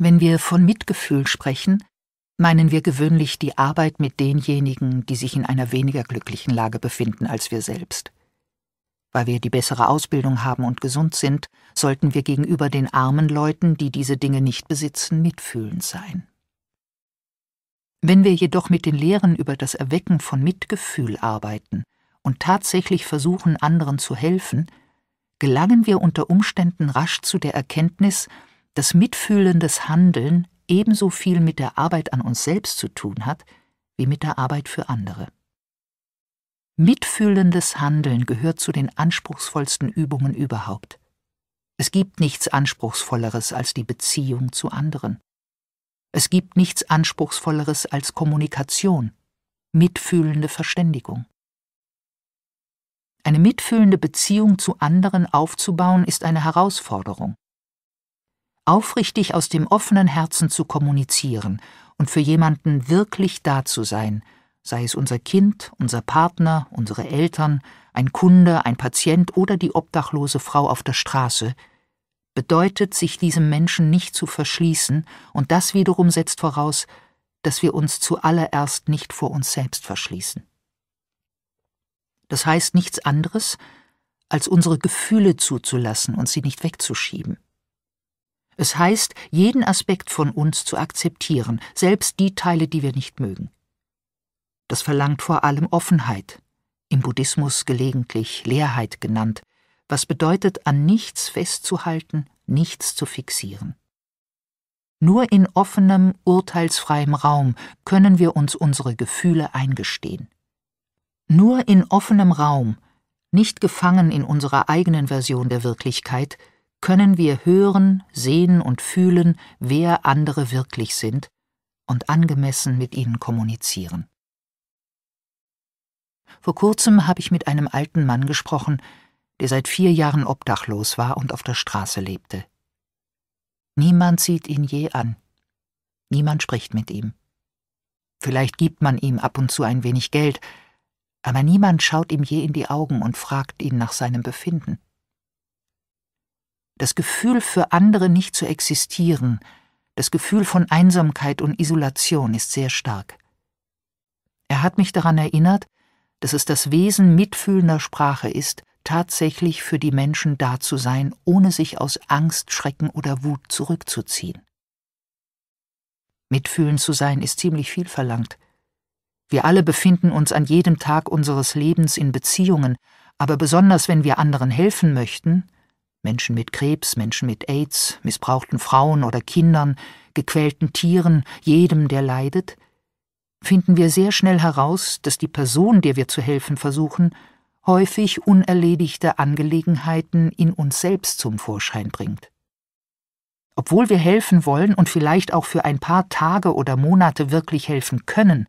Wenn wir von Mitgefühl sprechen, meinen wir gewöhnlich die Arbeit mit denjenigen, die sich in einer weniger glücklichen Lage befinden als wir selbst. Weil wir die bessere Ausbildung haben und gesund sind, sollten wir gegenüber den armen Leuten, die diese Dinge nicht besitzen, mitfühlend sein. Wenn wir jedoch mit den Lehren über das Erwecken von Mitgefühl arbeiten und tatsächlich versuchen, anderen zu helfen, gelangen wir unter Umständen rasch zu der Erkenntnis, dass mitfühlendes Handeln ebenso viel mit der Arbeit an uns selbst zu tun hat, wie mit der Arbeit für andere. Mitfühlendes Handeln gehört zu den anspruchsvollsten Übungen überhaupt. Es gibt nichts Anspruchsvolleres als die Beziehung zu anderen. Es gibt nichts Anspruchsvolleres als Kommunikation, mitfühlende Verständigung. Eine mitfühlende Beziehung zu anderen aufzubauen ist eine Herausforderung, aufrichtig aus dem offenen Herzen zu kommunizieren und für jemanden wirklich da zu sein, sei es unser Kind, unser Partner, unsere Eltern, ein Kunde, ein Patient oder die obdachlose Frau auf der Straße, bedeutet, sich diesem Menschen nicht zu verschließen, und das wiederum setzt voraus, dass wir uns zuallererst nicht vor uns selbst verschließen. Das heißt nichts anderes, als unsere Gefühle zuzulassen und sie nicht wegzuschieben. Es heißt, jeden Aspekt von uns zu akzeptieren, selbst die Teile, die wir nicht mögen. Das verlangt vor allem Offenheit, im Buddhismus gelegentlich Leerheit genannt, was bedeutet, an nichts festzuhalten, nichts zu fixieren. Nur in offenem, urteilsfreiem Raum können wir uns unsere Gefühle eingestehen. Nur in offenem Raum, nicht gefangen in unserer eigenen Version der Wirklichkeit, können wir hören, sehen und fühlen, wer andere wirklich sind und angemessen mit ihnen kommunizieren. Vor kurzem habe ich mit einem alten Mann gesprochen, der seit vier Jahren obdachlos war und auf der Straße lebte. Niemand sieht ihn je an. Niemand spricht mit ihm. Vielleicht gibt man ihm ab und zu ein wenig Geld, aber niemand schaut ihm je in die Augen und fragt ihn nach seinem Befinden das Gefühl für andere nicht zu existieren, das Gefühl von Einsamkeit und Isolation ist sehr stark. Er hat mich daran erinnert, dass es das Wesen mitfühlender Sprache ist, tatsächlich für die Menschen da zu sein, ohne sich aus Angst, Schrecken oder Wut zurückzuziehen. Mitfühlend zu sein ist ziemlich viel verlangt. Wir alle befinden uns an jedem Tag unseres Lebens in Beziehungen, aber besonders wenn wir anderen helfen möchten, Menschen mit Krebs, Menschen mit AIDS, missbrauchten Frauen oder Kindern, gequälten Tieren, jedem, der leidet, finden wir sehr schnell heraus, dass die Person, der wir zu helfen versuchen, häufig unerledigte Angelegenheiten in uns selbst zum Vorschein bringt. Obwohl wir helfen wollen und vielleicht auch für ein paar Tage oder Monate wirklich helfen können,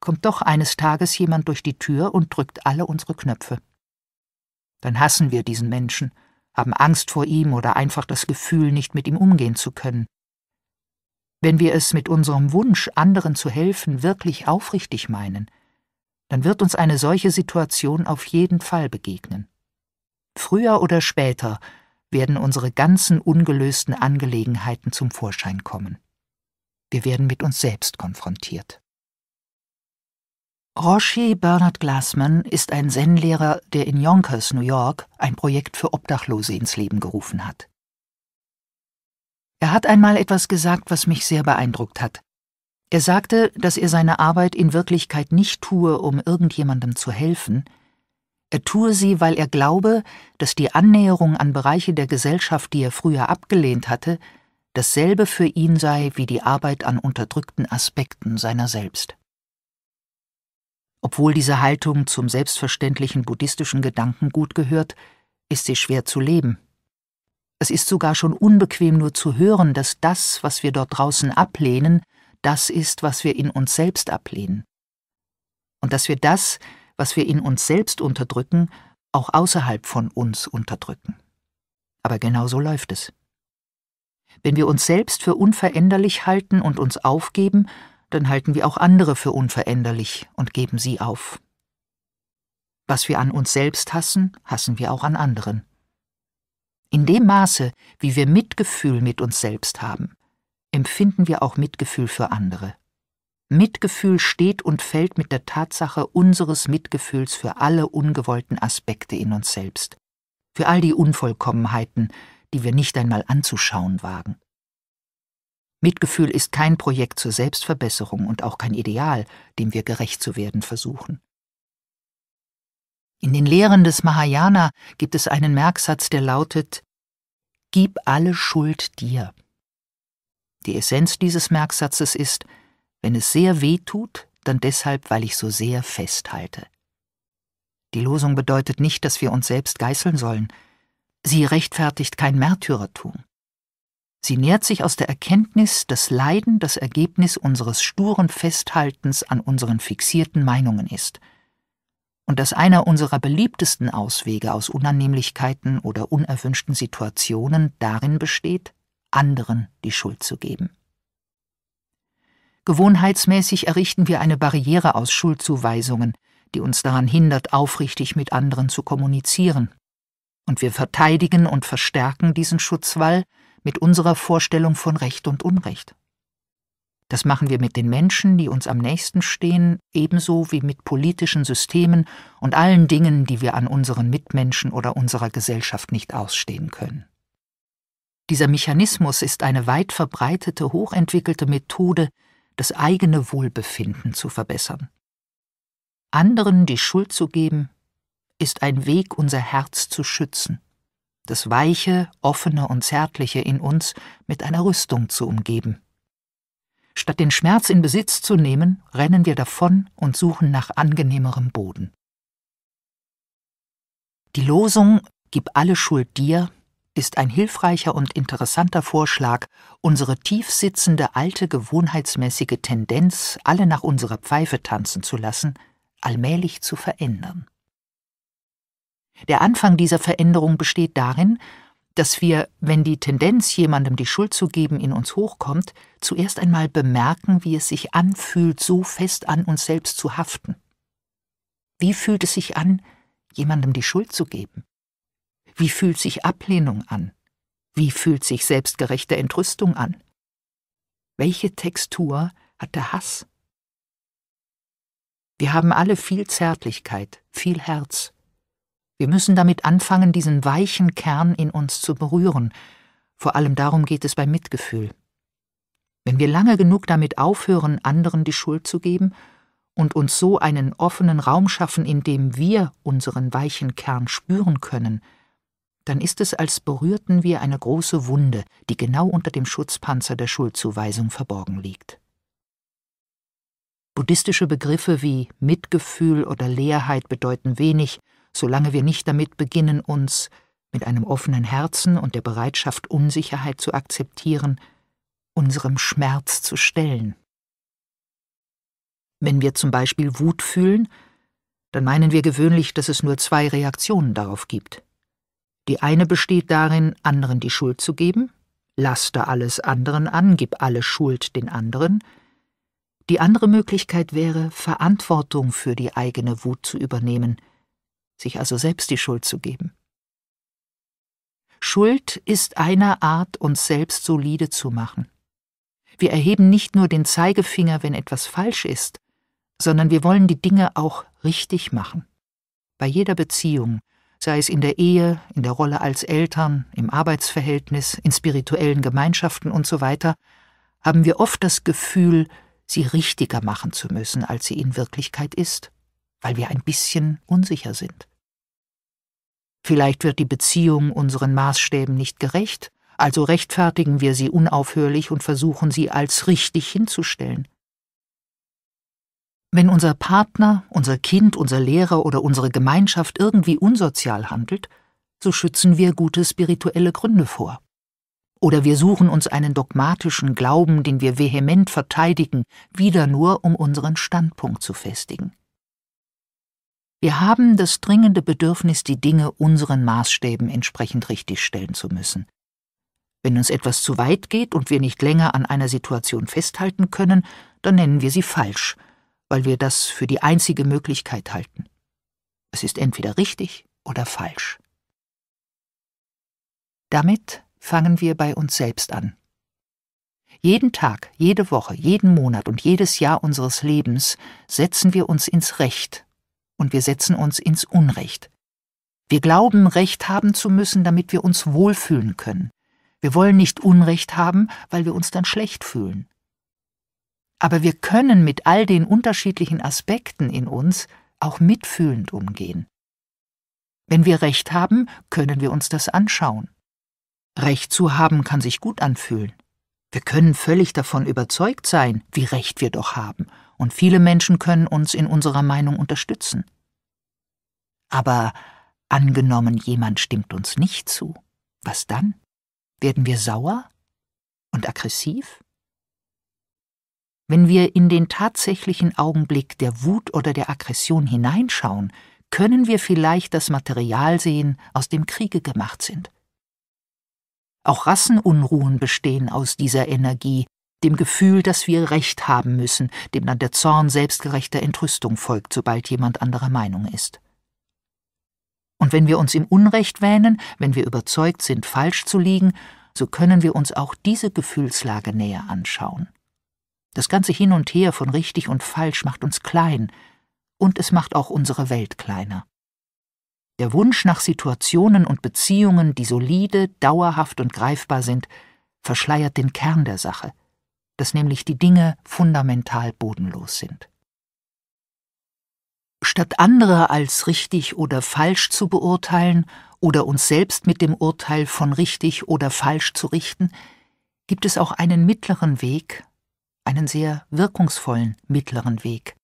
kommt doch eines Tages jemand durch die Tür und drückt alle unsere Knöpfe. Dann hassen wir diesen Menschen haben Angst vor ihm oder einfach das Gefühl, nicht mit ihm umgehen zu können. Wenn wir es mit unserem Wunsch, anderen zu helfen, wirklich aufrichtig meinen, dann wird uns eine solche Situation auf jeden Fall begegnen. Früher oder später werden unsere ganzen ungelösten Angelegenheiten zum Vorschein kommen. Wir werden mit uns selbst konfrontiert. Roshi Bernard Glassman ist ein Zen-Lehrer, der in Yonkers, New York, ein Projekt für Obdachlose ins Leben gerufen hat. Er hat einmal etwas gesagt, was mich sehr beeindruckt hat. Er sagte, dass er seine Arbeit in Wirklichkeit nicht tue, um irgendjemandem zu helfen, er tue sie, weil er glaube, dass die Annäherung an Bereiche der Gesellschaft, die er früher abgelehnt hatte, dasselbe für ihn sei wie die Arbeit an unterdrückten Aspekten seiner selbst. Obwohl diese Haltung zum selbstverständlichen buddhistischen Gedankengut gehört, ist sie schwer zu leben. Es ist sogar schon unbequem nur zu hören, dass das, was wir dort draußen ablehnen, das ist, was wir in uns selbst ablehnen. Und dass wir das, was wir in uns selbst unterdrücken, auch außerhalb von uns unterdrücken. Aber genau so läuft es. Wenn wir uns selbst für unveränderlich halten und uns aufgeben, dann halten wir auch andere für unveränderlich und geben sie auf. Was wir an uns selbst hassen, hassen wir auch an anderen. In dem Maße, wie wir Mitgefühl mit uns selbst haben, empfinden wir auch Mitgefühl für andere. Mitgefühl steht und fällt mit der Tatsache unseres Mitgefühls für alle ungewollten Aspekte in uns selbst, für all die Unvollkommenheiten, die wir nicht einmal anzuschauen wagen. Mitgefühl ist kein Projekt zur Selbstverbesserung und auch kein Ideal, dem wir gerecht zu werden versuchen. In den Lehren des Mahayana gibt es einen Merksatz, der lautet Gib alle Schuld dir. Die Essenz dieses Merksatzes ist, wenn es sehr weh tut, dann deshalb, weil ich so sehr festhalte. Die Losung bedeutet nicht, dass wir uns selbst geißeln sollen. Sie rechtfertigt kein Märtyrertum. Sie nährt sich aus der Erkenntnis, dass Leiden das Ergebnis unseres sturen Festhaltens an unseren fixierten Meinungen ist und dass einer unserer beliebtesten Auswege aus Unannehmlichkeiten oder unerwünschten Situationen darin besteht, anderen die Schuld zu geben. Gewohnheitsmäßig errichten wir eine Barriere aus Schuldzuweisungen, die uns daran hindert, aufrichtig mit anderen zu kommunizieren. Und wir verteidigen und verstärken diesen Schutzwall, mit unserer Vorstellung von Recht und Unrecht. Das machen wir mit den Menschen, die uns am nächsten stehen, ebenso wie mit politischen Systemen und allen Dingen, die wir an unseren Mitmenschen oder unserer Gesellschaft nicht ausstehen können. Dieser Mechanismus ist eine weit verbreitete, hochentwickelte Methode, das eigene Wohlbefinden zu verbessern. Anderen die Schuld zu geben, ist ein Weg, unser Herz zu schützen das Weiche, Offene und Zärtliche in uns mit einer Rüstung zu umgeben. Statt den Schmerz in Besitz zu nehmen, rennen wir davon und suchen nach angenehmerem Boden. Die Losung Gib alle Schuld dir ist ein hilfreicher und interessanter Vorschlag, unsere tiefsitzende alte gewohnheitsmäßige Tendenz, alle nach unserer Pfeife tanzen zu lassen, allmählich zu verändern. Der Anfang dieser Veränderung besteht darin, dass wir, wenn die Tendenz, jemandem die Schuld zu geben, in uns hochkommt, zuerst einmal bemerken, wie es sich anfühlt, so fest an uns selbst zu haften. Wie fühlt es sich an, jemandem die Schuld zu geben? Wie fühlt sich Ablehnung an? Wie fühlt sich selbstgerechte Entrüstung an? Welche Textur hat der Hass? Wir haben alle viel Zärtlichkeit, viel Herz, wir müssen damit anfangen, diesen weichen Kern in uns zu berühren. Vor allem darum geht es beim Mitgefühl. Wenn wir lange genug damit aufhören, anderen die Schuld zu geben und uns so einen offenen Raum schaffen, in dem wir unseren weichen Kern spüren können, dann ist es, als berührten wir eine große Wunde, die genau unter dem Schutzpanzer der Schuldzuweisung verborgen liegt. Buddhistische Begriffe wie Mitgefühl oder Leerheit bedeuten wenig, solange wir nicht damit beginnen, uns mit einem offenen Herzen und der Bereitschaft, Unsicherheit zu akzeptieren, unserem Schmerz zu stellen. Wenn wir zum Beispiel Wut fühlen, dann meinen wir gewöhnlich, dass es nur zwei Reaktionen darauf gibt. Die eine besteht darin, anderen die Schuld zu geben, laste alles anderen an, gib alle Schuld den anderen. Die andere Möglichkeit wäre, Verantwortung für die eigene Wut zu übernehmen, sich also selbst die Schuld zu geben. Schuld ist einer Art, uns selbst solide zu machen. Wir erheben nicht nur den Zeigefinger, wenn etwas falsch ist, sondern wir wollen die Dinge auch richtig machen. Bei jeder Beziehung, sei es in der Ehe, in der Rolle als Eltern, im Arbeitsverhältnis, in spirituellen Gemeinschaften und so weiter, haben wir oft das Gefühl, sie richtiger machen zu müssen, als sie in Wirklichkeit ist weil wir ein bisschen unsicher sind. Vielleicht wird die Beziehung unseren Maßstäben nicht gerecht, also rechtfertigen wir sie unaufhörlich und versuchen sie als richtig hinzustellen. Wenn unser Partner, unser Kind, unser Lehrer oder unsere Gemeinschaft irgendwie unsozial handelt, so schützen wir gute spirituelle Gründe vor. Oder wir suchen uns einen dogmatischen Glauben, den wir vehement verteidigen, wieder nur um unseren Standpunkt zu festigen. Wir haben das dringende Bedürfnis, die Dinge unseren Maßstäben entsprechend richtigstellen zu müssen. Wenn uns etwas zu weit geht und wir nicht länger an einer Situation festhalten können, dann nennen wir sie falsch, weil wir das für die einzige Möglichkeit halten. Es ist entweder richtig oder falsch. Damit fangen wir bei uns selbst an. Jeden Tag, jede Woche, jeden Monat und jedes Jahr unseres Lebens setzen wir uns ins Recht und wir setzen uns ins Unrecht. Wir glauben, Recht haben zu müssen, damit wir uns wohlfühlen können. Wir wollen nicht Unrecht haben, weil wir uns dann schlecht fühlen. Aber wir können mit all den unterschiedlichen Aspekten in uns auch mitfühlend umgehen. Wenn wir Recht haben, können wir uns das anschauen. Recht zu haben kann sich gut anfühlen. Wir können völlig davon überzeugt sein, wie recht wir doch haben, und viele Menschen können uns in unserer Meinung unterstützen. Aber angenommen, jemand stimmt uns nicht zu, was dann? Werden wir sauer und aggressiv? Wenn wir in den tatsächlichen Augenblick der Wut oder der Aggression hineinschauen, können wir vielleicht das Material sehen, aus dem Kriege gemacht sind. Auch Rassenunruhen bestehen aus dieser Energie, dem Gefühl, dass wir Recht haben müssen, dem dann der Zorn selbstgerechter Entrüstung folgt, sobald jemand anderer Meinung ist. Und wenn wir uns im Unrecht wähnen, wenn wir überzeugt sind, falsch zu liegen, so können wir uns auch diese Gefühlslage näher anschauen. Das ganze Hin und Her von richtig und falsch macht uns klein, und es macht auch unsere Welt kleiner. Der Wunsch nach Situationen und Beziehungen, die solide, dauerhaft und greifbar sind, verschleiert den Kern der Sache, dass nämlich die Dinge fundamental bodenlos sind. Statt andere als richtig oder falsch zu beurteilen oder uns selbst mit dem Urteil von richtig oder falsch zu richten, gibt es auch einen mittleren Weg, einen sehr wirkungsvollen mittleren Weg.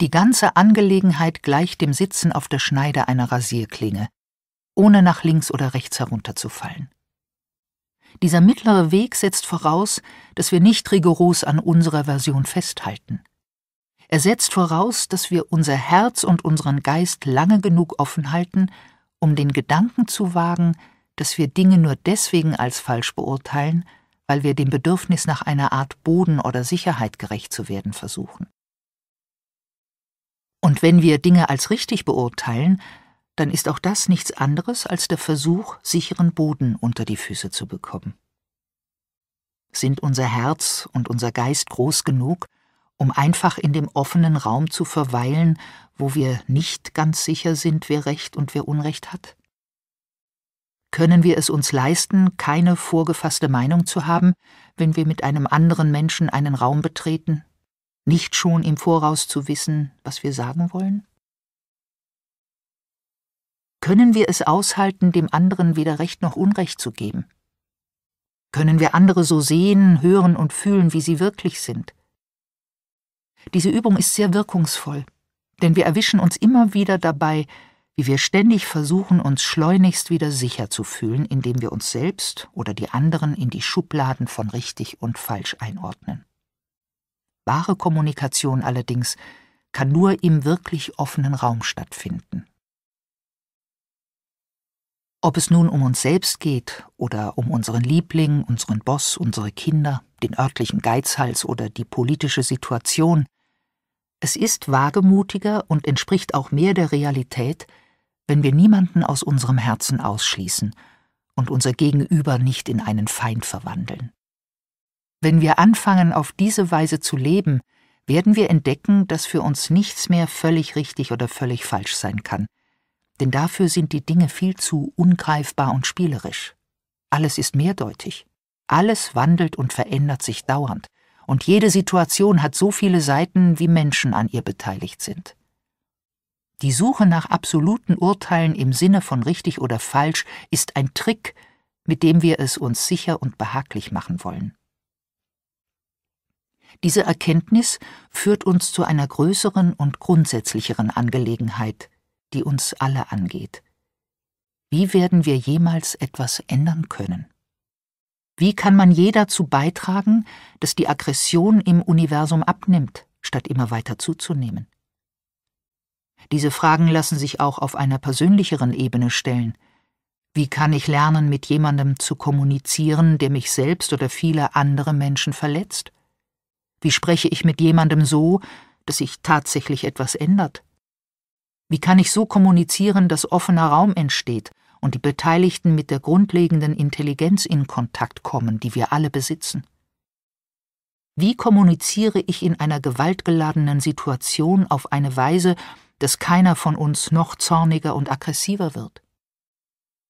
Die ganze Angelegenheit gleicht dem Sitzen auf der Schneide einer Rasierklinge, ohne nach links oder rechts herunterzufallen. Dieser mittlere Weg setzt voraus, dass wir nicht rigoros an unserer Version festhalten. Er setzt voraus, dass wir unser Herz und unseren Geist lange genug offen halten, um den Gedanken zu wagen, dass wir Dinge nur deswegen als falsch beurteilen, weil wir dem Bedürfnis nach einer Art Boden oder Sicherheit gerecht zu werden versuchen. Und wenn wir Dinge als richtig beurteilen, dann ist auch das nichts anderes als der Versuch, sicheren Boden unter die Füße zu bekommen. Sind unser Herz und unser Geist groß genug, um einfach in dem offenen Raum zu verweilen, wo wir nicht ganz sicher sind, wer Recht und wer Unrecht hat? Können wir es uns leisten, keine vorgefasste Meinung zu haben, wenn wir mit einem anderen Menschen einen Raum betreten, nicht schon im Voraus zu wissen, was wir sagen wollen? Können wir es aushalten, dem anderen weder Recht noch Unrecht zu geben? Können wir andere so sehen, hören und fühlen, wie sie wirklich sind? Diese Übung ist sehr wirkungsvoll, denn wir erwischen uns immer wieder dabei, wie wir ständig versuchen, uns schleunigst wieder sicher zu fühlen, indem wir uns selbst oder die anderen in die Schubladen von richtig und falsch einordnen. Wahre Kommunikation allerdings kann nur im wirklich offenen Raum stattfinden. Ob es nun um uns selbst geht oder um unseren Liebling, unseren Boss, unsere Kinder, den örtlichen Geizhals oder die politische Situation, es ist wagemutiger und entspricht auch mehr der Realität, wenn wir niemanden aus unserem Herzen ausschließen und unser Gegenüber nicht in einen Feind verwandeln. Wenn wir anfangen, auf diese Weise zu leben, werden wir entdecken, dass für uns nichts mehr völlig richtig oder völlig falsch sein kann, denn dafür sind die Dinge viel zu ungreifbar und spielerisch. Alles ist mehrdeutig. Alles wandelt und verändert sich dauernd, und jede Situation hat so viele Seiten, wie Menschen an ihr beteiligt sind. Die Suche nach absoluten Urteilen im Sinne von richtig oder falsch ist ein Trick, mit dem wir es uns sicher und behaglich machen wollen. Diese Erkenntnis führt uns zu einer größeren und grundsätzlicheren Angelegenheit, die uns alle angeht. Wie werden wir jemals etwas ändern können? Wie kann man je dazu beitragen, dass die Aggression im Universum abnimmt, statt immer weiter zuzunehmen? Diese Fragen lassen sich auch auf einer persönlicheren Ebene stellen. Wie kann ich lernen, mit jemandem zu kommunizieren, der mich selbst oder viele andere Menschen verletzt? Wie spreche ich mit jemandem so, dass sich tatsächlich etwas ändert, wie kann ich so kommunizieren, dass offener Raum entsteht und die Beteiligten mit der grundlegenden Intelligenz in Kontakt kommen, die wir alle besitzen? Wie kommuniziere ich in einer gewaltgeladenen Situation auf eine Weise, dass keiner von uns noch zorniger und aggressiver wird?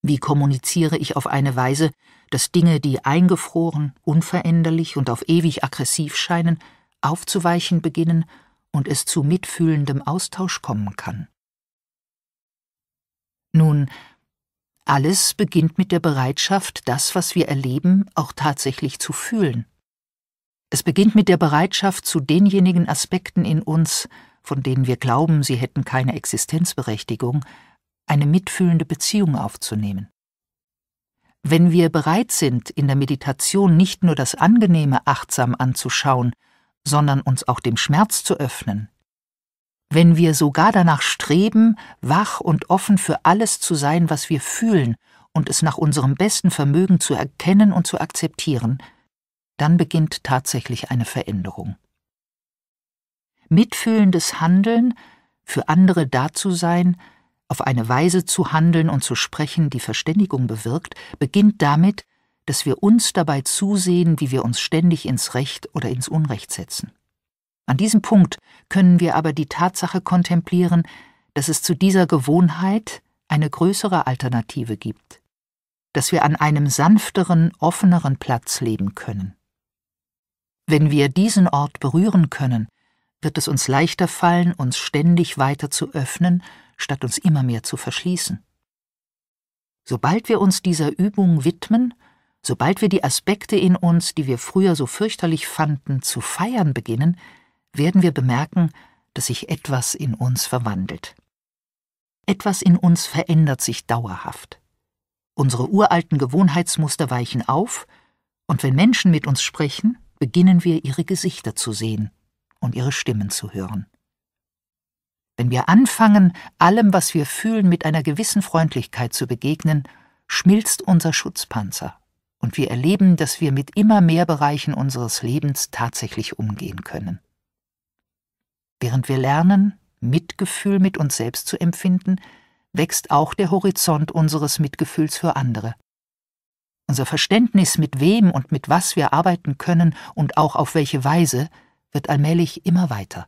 Wie kommuniziere ich auf eine Weise, dass Dinge, die eingefroren, unveränderlich und auf ewig aggressiv scheinen, aufzuweichen beginnen und es zu mitfühlendem Austausch kommen kann? Nun, alles beginnt mit der Bereitschaft, das, was wir erleben, auch tatsächlich zu fühlen. Es beginnt mit der Bereitschaft zu denjenigen Aspekten in uns, von denen wir glauben, sie hätten keine Existenzberechtigung, eine mitfühlende Beziehung aufzunehmen. Wenn wir bereit sind, in der Meditation nicht nur das Angenehme achtsam anzuschauen, sondern uns auch dem Schmerz zu öffnen, wenn wir sogar danach streben, wach und offen für alles zu sein, was wir fühlen, und es nach unserem besten Vermögen zu erkennen und zu akzeptieren, dann beginnt tatsächlich eine Veränderung. Mitfühlendes Handeln, für andere da zu sein, auf eine Weise zu handeln und zu sprechen, die Verständigung bewirkt, beginnt damit, dass wir uns dabei zusehen, wie wir uns ständig ins Recht oder ins Unrecht setzen. An diesem Punkt können wir aber die Tatsache kontemplieren, dass es zu dieser Gewohnheit eine größere Alternative gibt, dass wir an einem sanfteren, offeneren Platz leben können. Wenn wir diesen Ort berühren können, wird es uns leichter fallen, uns ständig weiter zu öffnen, statt uns immer mehr zu verschließen. Sobald wir uns dieser Übung widmen, sobald wir die Aspekte in uns, die wir früher so fürchterlich fanden, zu feiern beginnen, werden wir bemerken, dass sich etwas in uns verwandelt. Etwas in uns verändert sich dauerhaft. Unsere uralten Gewohnheitsmuster weichen auf, und wenn Menschen mit uns sprechen, beginnen wir ihre Gesichter zu sehen und ihre Stimmen zu hören. Wenn wir anfangen, allem, was wir fühlen, mit einer gewissen Freundlichkeit zu begegnen, schmilzt unser Schutzpanzer und wir erleben, dass wir mit immer mehr Bereichen unseres Lebens tatsächlich umgehen können. Während wir lernen, Mitgefühl mit uns selbst zu empfinden, wächst auch der Horizont unseres Mitgefühls für andere. Unser Verständnis, mit wem und mit was wir arbeiten können und auch auf welche Weise, wird allmählich immer weiter.